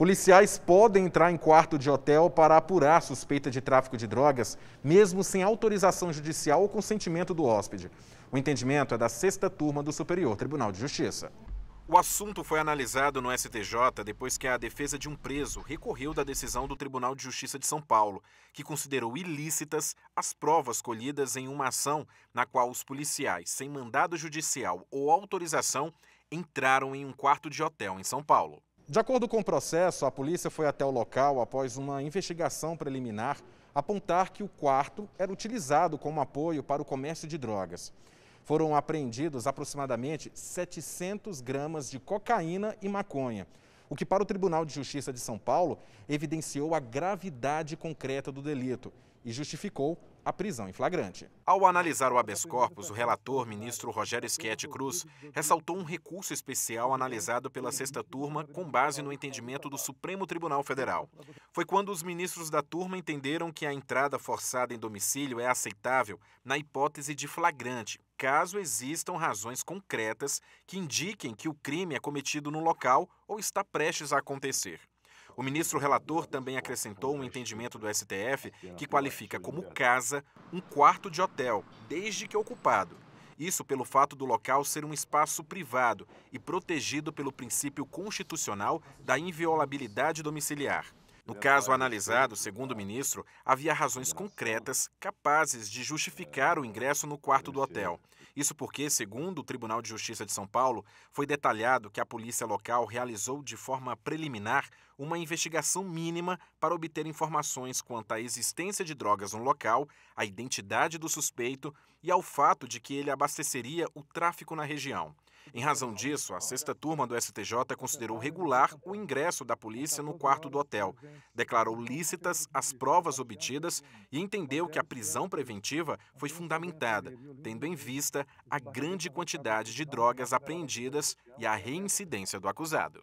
Policiais podem entrar em quarto de hotel para apurar suspeita de tráfico de drogas, mesmo sem autorização judicial ou consentimento do hóspede. O entendimento é da sexta turma do Superior Tribunal de Justiça. O assunto foi analisado no STJ depois que a defesa de um preso recorreu da decisão do Tribunal de Justiça de São Paulo, que considerou ilícitas as provas colhidas em uma ação na qual os policiais, sem mandado judicial ou autorização, entraram em um quarto de hotel em São Paulo. De acordo com o processo, a polícia foi até o local após uma investigação preliminar apontar que o quarto era utilizado como apoio para o comércio de drogas. Foram apreendidos aproximadamente 700 gramas de cocaína e maconha, o que para o Tribunal de Justiça de São Paulo evidenciou a gravidade concreta do delito e justificou a prisão em flagrante. Ao analisar o habeas corpus, o relator, ministro Rogério Schietti Cruz, ressaltou um recurso especial analisado pela sexta turma com base no entendimento do Supremo Tribunal Federal. Foi quando os ministros da turma entenderam que a entrada forçada em domicílio é aceitável na hipótese de flagrante, caso existam razões concretas que indiquem que o crime é cometido no local ou está prestes a acontecer. O ministro relator também acrescentou um entendimento do STF que qualifica como casa um quarto de hotel, desde que ocupado. Isso pelo fato do local ser um espaço privado e protegido pelo princípio constitucional da inviolabilidade domiciliar. No caso analisado, segundo o ministro, havia razões concretas capazes de justificar o ingresso no quarto do hotel. Isso porque, segundo o Tribunal de Justiça de São Paulo, foi detalhado que a polícia local realizou de forma preliminar uma investigação mínima para obter informações quanto à existência de drogas no local, à identidade do suspeito e ao fato de que ele abasteceria o tráfico na região. Em razão disso, a sexta turma do STJ considerou regular o ingresso da polícia no quarto do hotel, declarou lícitas as provas obtidas e entendeu que a prisão preventiva foi fundamentada, tendo em vista a grande quantidade de drogas apreendidas e a reincidência do acusado.